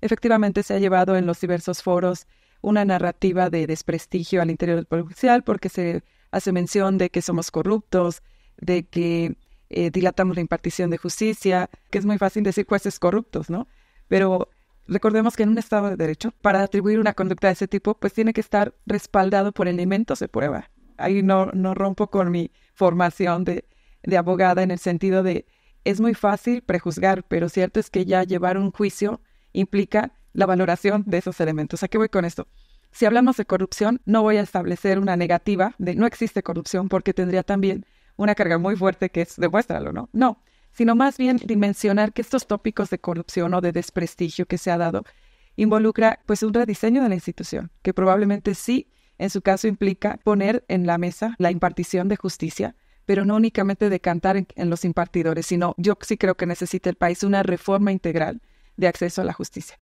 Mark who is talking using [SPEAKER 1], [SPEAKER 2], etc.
[SPEAKER 1] efectivamente se ha llevado en los diversos foros una narrativa de desprestigio al interior del Poder Judicial porque se hace mención de que somos corruptos, de que eh, dilatamos la impartición de justicia, que es muy fácil decir jueces corruptos, ¿no? Pero recordemos que en un Estado de Derecho, para atribuir una conducta de ese tipo, pues tiene que estar respaldado por elementos de prueba. Ahí no, no rompo con mi formación de, de abogada en el sentido de es muy fácil prejuzgar, pero cierto es que ya llevar un juicio implica la valoración de esos elementos. ¿A qué voy con esto? Si hablamos de corrupción, no voy a establecer una negativa de no existe corrupción porque tendría también una carga muy fuerte que es demuéstralo, ¿no? No, sino más bien dimensionar que estos tópicos de corrupción o de desprestigio que se ha dado involucra pues un rediseño de la institución, que probablemente sí, en su caso implica poner en la mesa la impartición de justicia, pero no únicamente decantar en, en los impartidores, sino yo sí creo que necesita el país una reforma integral de acceso a la justicia.